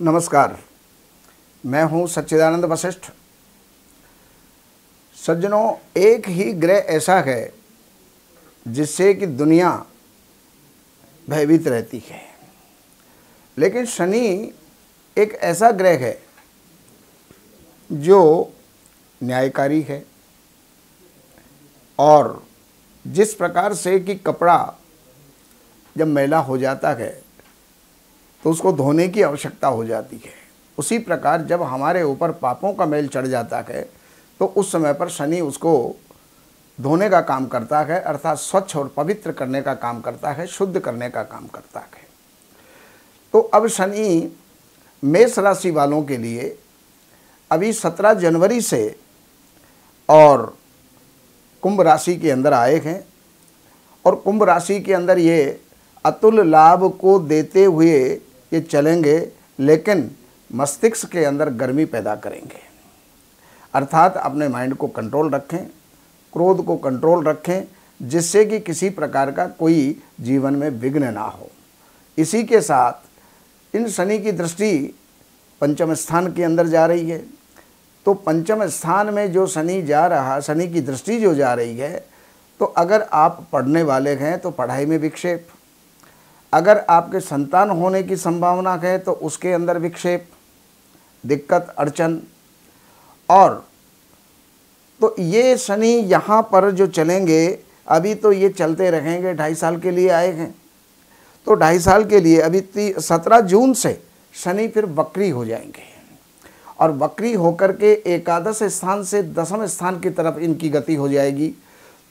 नमस्कार मैं हूं सच्चिदानंद वशिष्ठ सज्जनों एक ही ग्रह ऐसा है जिससे कि दुनिया भयभीत रहती है लेकिन शनि एक ऐसा ग्रह है जो न्यायकारी है और जिस प्रकार से कि कपड़ा जब मैला हो जाता है तो उसको धोने की आवश्यकता हो जाती है उसी प्रकार जब हमारे ऊपर पापों का मेल चढ़ जाता है तो उस समय पर शनि उसको धोने का काम करता है अर्थात स्वच्छ और पवित्र करने का काम करता है शुद्ध करने का काम करता है तो अब शनि मेष राशि वालों के लिए अभी 17 जनवरी से और कुंभ राशि के अंदर आए हैं और कुंभ राशि के अंदर ये अतुल लाभ को देते हुए ये चलेंगे लेकिन मस्तिष्क के अंदर गर्मी पैदा करेंगे अर्थात अपने माइंड को कंट्रोल रखें क्रोध को कंट्रोल रखें जिससे कि किसी प्रकार का कोई जीवन में विघ्न ना हो इसी के साथ इन शनि की दृष्टि पंचम स्थान के अंदर जा रही है तो पंचम स्थान में जो शनि जा रहा शनि की दृष्टि जो जा रही है तो अगर आप पढ़ने वाले हैं तो पढ़ाई में विक्षेप अगर आपके संतान होने की संभावना है तो उसके अंदर विक्षेप दिक्कत अड़चन और तो ये शनि यहाँ पर जो चलेंगे अभी तो ये चलते रहेंगे ढाई साल के लिए आए हैं तो ढाई साल के लिए अभी सत्रह जून से शनि फिर वक्री हो जाएंगे और वक्री होकर के एकादश स्थान से दसम स्थान की तरफ इनकी गति हो जाएगी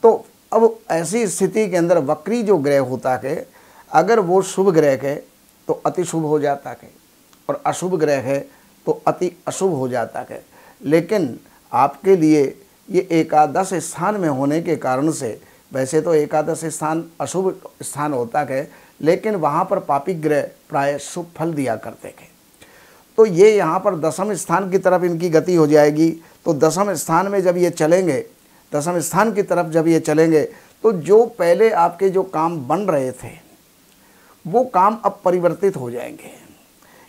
तो अब ऐसी स्थिति के अंदर वक्री जो ग्रह होता है अगर वो शुभ ग्रह है तो अति शुभ हो जाता है और अशुभ ग्रह है तो अति अशुभ हो जाता है लेकिन आपके लिए ये एकादश स्थान में होने के कारण से वैसे तो एकादश स्थान अशुभ स्थान होता है लेकिन वहाँ पर पापी ग्रह प्राय शुभ फल दिया करते थे तो ये यहाँ पर दसम स्थान की तरफ इनकी गति हो जाएगी तो दसम स्थान में जब ये चलेंगे दसम स्थान की तरफ जब ये चलेंगे तो जो पहले आपके जो काम बन रहे थे वो काम अब परिवर्तित हो जाएंगे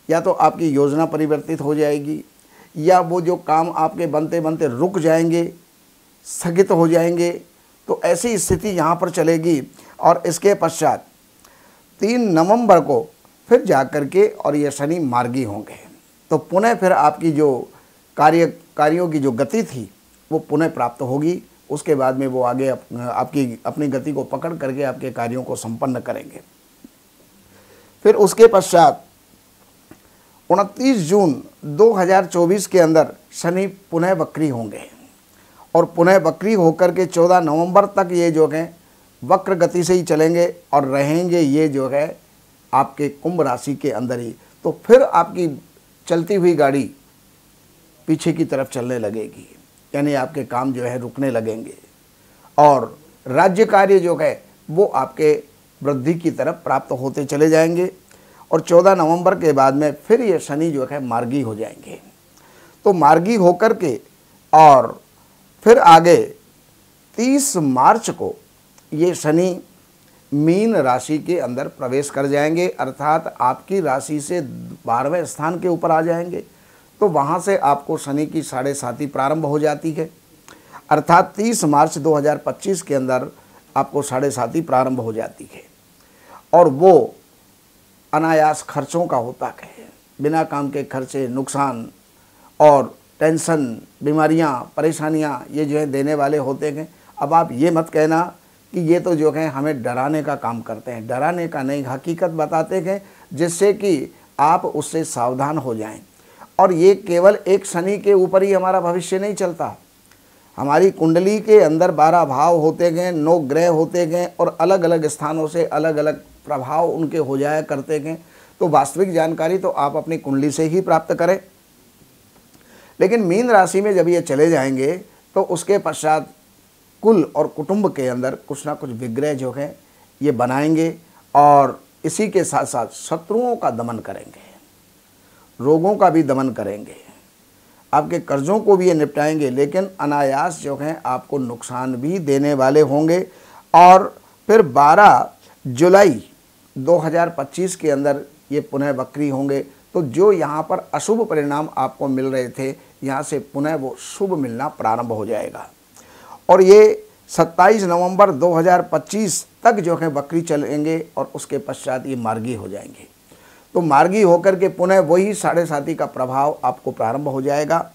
या तो आपकी योजना परिवर्तित हो जाएगी या वो जो काम आपके बनते बनते रुक जाएंगे स्थगित हो जाएंगे तो ऐसी स्थिति यहाँ पर चलेगी और इसके पश्चात तीन नवंबर को फिर जा कर के और ये शनि मार्गी होंगे तो पुनः फिर आपकी जो कार्य कार्यों की जो गति थी वो पुनः प्राप्त होगी उसके बाद में वो आगे आप, आपकी अपनी गति को पकड़ करके आपके कार्यों को संपन्न करेंगे फिर उसके पश्चात 29 जून 2024 के अंदर शनि पुनः वक्री होंगे और पुनः वक्री होकर के 14 नवंबर तक ये जो हैं वक्र गति से ही चलेंगे और रहेंगे ये जो है आपके कुंभ राशि के अंदर ही तो फिर आपकी चलती हुई गाड़ी पीछे की तरफ चलने लगेगी यानी आपके काम जो है रुकने लगेंगे और राज्य कार्य जो है वो आपके वृद्धि की तरफ प्राप्त होते चले जाएंगे और 14 नवंबर के बाद में फिर ये शनि जो है मार्गी हो जाएंगे तो मार्गी होकर के और फिर आगे 30 मार्च को ये शनि मीन राशि के अंदर प्रवेश कर जाएंगे अर्थात आपकी राशि से बारहवें स्थान के ऊपर आ जाएंगे तो वहाँ से आपको शनि की साढ़े साथी प्रारंभ हो जाती है अर्थात 30 मार्च 2025 के अंदर आपको साढ़े साथी प्रारंभ हो जाती है और वो अनायास खर्चों का होता है बिना काम के खर्चे नुकसान और टेंशन बीमारियां परेशानियां ये जो है देने वाले होते हैं अब आप ये मत कहना कि ये तो जो है हमें डराने का काम करते हैं डराने का नहीं हकीकत बताते हैं जिससे कि आप उससे सावधान हो जाएं और ये केवल एक शनि के ऊपर ही हमारा भविष्य नहीं चलता हमारी कुंडली के अंदर बारह भाव होते गए नौ ग्रह होते गए और अलग अलग स्थानों से अलग अलग प्रभाव उनके हो जाया करते हैं तो वास्तविक जानकारी तो आप अपनी कुंडली से ही प्राप्त करें लेकिन मीन राशि में जब ये चले जाएंगे तो उसके पश्चात कुल और कुटुंब के अंदर कुछ ना कुछ विग्रह जो है ये बनाएंगे और इसी के साथ साथ शत्रुओं का दमन करेंगे रोगों का भी दमन करेंगे आपके कर्जों को भी ये निपटाएंगे लेकिन अनायास जो हैं आपको नुकसान भी देने वाले होंगे और फिर 12 जुलाई 2025 के अंदर ये पुनः बकरी होंगे तो जो यहाँ पर अशुभ परिणाम आपको मिल रहे थे यहाँ से पुनः वो शुभ मिलना प्रारंभ हो जाएगा और ये 27 नवंबर 2025 तक जो है बकरी चलेंगे और उसके पश्चात ये मार्गी हो जाएंगे तो मार्गी होकर के पुनः वही साढ़े साथी का प्रभाव आपको प्रारंभ हो जाएगा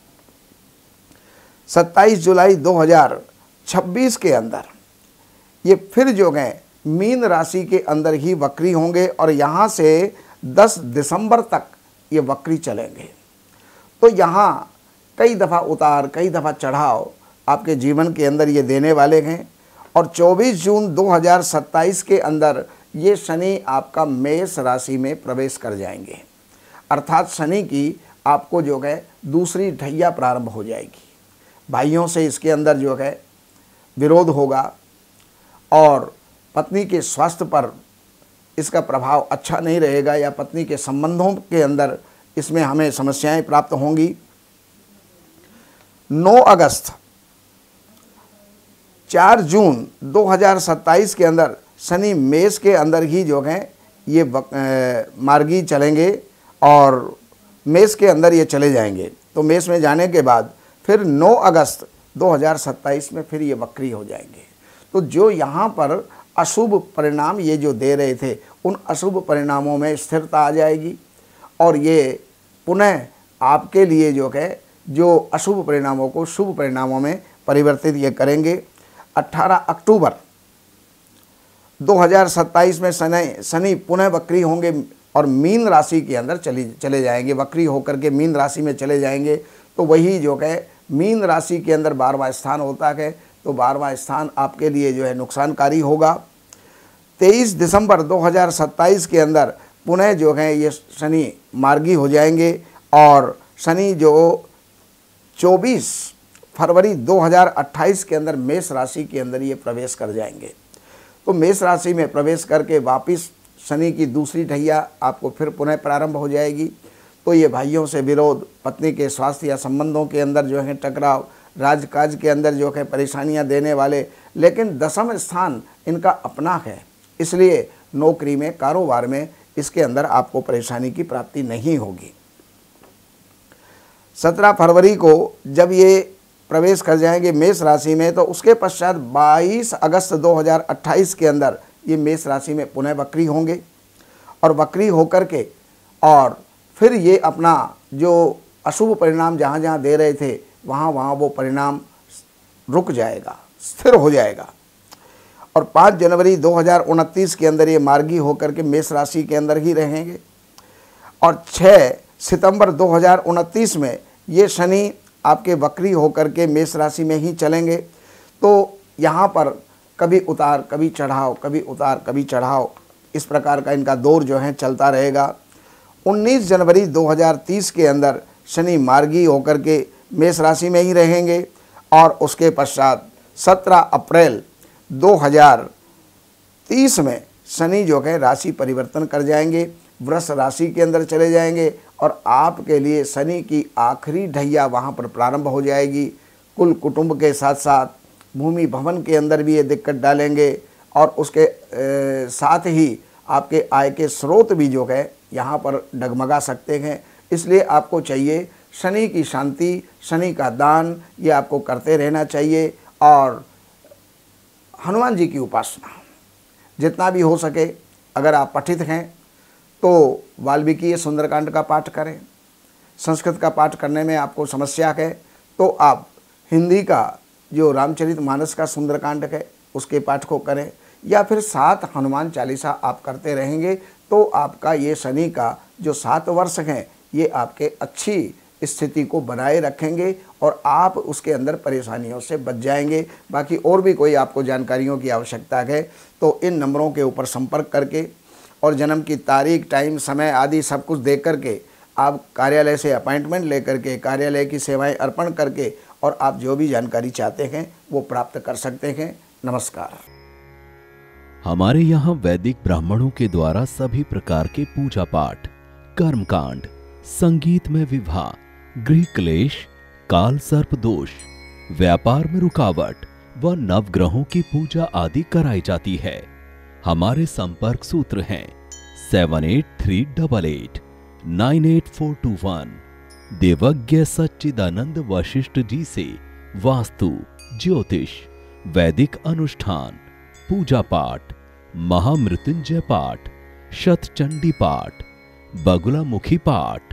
27 जुलाई 2026 के अंदर ये फिर जो है मीन राशि के अंदर ही वक्री होंगे और यहाँ से 10 दिसंबर तक ये वक्री चलेंगे तो यहाँ कई दफ़ा उतार कई दफ़ा चढ़ाव आपके जीवन के अंदर ये देने वाले हैं और 24 जून 2027 के अंदर ये शनि आपका मेष राशि में प्रवेश कर जाएंगे अर्थात शनि की आपको जो है दूसरी ढैया प्रारंभ हो जाएगी भाइयों से इसके अंदर जो है विरोध होगा और पत्नी के स्वास्थ्य पर इसका प्रभाव अच्छा नहीं रहेगा या पत्नी के संबंधों के अंदर इसमें हमें समस्याएं प्राप्त होंगी 9 अगस्त 4 जून 2027 के अंदर शनि मेष के अंदर ही जो हैं ये मार्गी चलेंगे और मेष के अंदर ये चले जाएंगे तो मेष में जाने के बाद फिर 9 अगस्त 2027 में फिर ये वक्री हो जाएंगे तो जो यहाँ पर अशुभ परिणाम ये जो दे रहे थे उन अशुभ परिणामों में स्थिरता आ जाएगी और ये पुनः आपके लिए जो है जो अशुभ परिणामों को शुभ परिणामों में परिवर्तित ये करेंगे 18 अक्टूबर 2027 में शनि शनि पुनः वक्री होंगे और मीन राशि के अंदर चली चले जाएंगे वक्री होकर के मीन राशि में चले जाएंगे तो वही जो है मीन राशि के अंदर बारवा स्थान होता है तो बारहवा स्थान आपके लिए जो है नुकसानकारी होगा तेईस दिसंबर 2027 के अंदर पुनः जो है ये शनि मार्गी हो जाएंगे और शनि जो 24 फरवरी 2028 के अंदर मेष राशि के अंदर ये प्रवेश कर जाएंगे तो मेष राशि में प्रवेश करके वापस शनि की दूसरी ढैया आपको फिर पुनः प्रारंभ हो जाएगी तो ये भाइयों से विरोध पत्नी के स्वास्थ्य या संबंधों के अंदर जो है टकराव राजकाज के अंदर जो है परेशानियां देने वाले लेकिन दसम स्थान इनका अपना है इसलिए नौकरी में कारोबार में इसके अंदर आपको परेशानी की प्राप्ति नहीं होगी सत्रह फरवरी को जब ये प्रवेश कर जाएंगे मेष राशि में तो उसके पश्चात 22 अगस्त 2028 के अंदर ये मेष राशि में पुनः बकरी होंगे और बकरी होकर के और फिर ये अपना जो अशुभ परिणाम जहाँ जहाँ दे रहे थे वहाँ वहाँ वो परिणाम रुक जाएगा स्थिर हो जाएगा और 5 जनवरी दो के अंदर ये मार्गी होकर के मेष राशि के अंदर ही रहेंगे और 6 सितंबर दो में ये शनि आपके वक्री होकर के मेष राशि में ही चलेंगे तो यहाँ पर कभी उतार कभी चढ़ाव कभी उतार कभी चढ़ाव इस प्रकार का इनका दौर जो है चलता रहेगा 19 जनवरी 2030 के अंदर शनि मार्गी होकर के मेष राशि में ही रहेंगे और उसके पश्चात 17 अप्रैल 2030 में शनि जो है राशि परिवर्तन कर जाएंगे वृष राशि के अंदर चले जाएंगे और आपके लिए शनि की आखिरी ढैया वहाँ पर प्रारंभ हो जाएगी कुल कुटुंब के साथ साथ भूमि भवन के अंदर भी ये दिक्कत डालेंगे और उसके ए, साथ ही आपके आय के स्रोत भी जो है यहाँ पर डगमगा सकते हैं इसलिए आपको चाहिए शनि की शांति शनि का दान ये आपको करते रहना चाहिए और हनुमान जी की उपासना जितना भी हो सके अगर आप पठित हैं तो वाल्मीकि सुंदरकांड का पाठ करें संस्कृत का पाठ करने में आपको समस्या है तो आप हिंदी का जो रामचरित मानस का सुंदरकांड है उसके पाठ को करें या फिर सात हनुमान चालीसा आप करते रहेंगे तो आपका ये शनि का जो सात वर्ष हैं ये आपके अच्छी स्थिति को बनाए रखेंगे और आप उसके अंदर परेशानियों से बच जाएंगे बाकी और भी कोई आपको जानकारियों की आवश्यकता है तो इन नंबरों के ऊपर संपर्क करके और जन्म की तारीख टाइम समय आदि सब कुछ देख करके आप कार्यालय से अपॉइंटमेंट लेकर के कार्यालय की सेवाएं अर्पण करके और आप जो भी जानकारी चाहते हैं वो प्राप्त कर सकते हैं नमस्कार हमारे यहाँ वैदिक ब्राह्मणों के द्वारा सभी प्रकार के पूजा पाठ कर्मकांड संगीत में विवाह गृह क्लेश काल सर्प दोष व्यापार में रुकावट व नवग्रहों की पूजा आदि कराई जाती है हमारे संपर्क सूत्र हैं seven eight three double eight nine eight four two one Devagya Sachchidanand Vashishtha ji से वास्तु ज्योतिष वैदिक अनुष्ठान पूजा पाठ महामृत्युंजय पाठ शतचंडी पाठ बगुला मुखी पाठ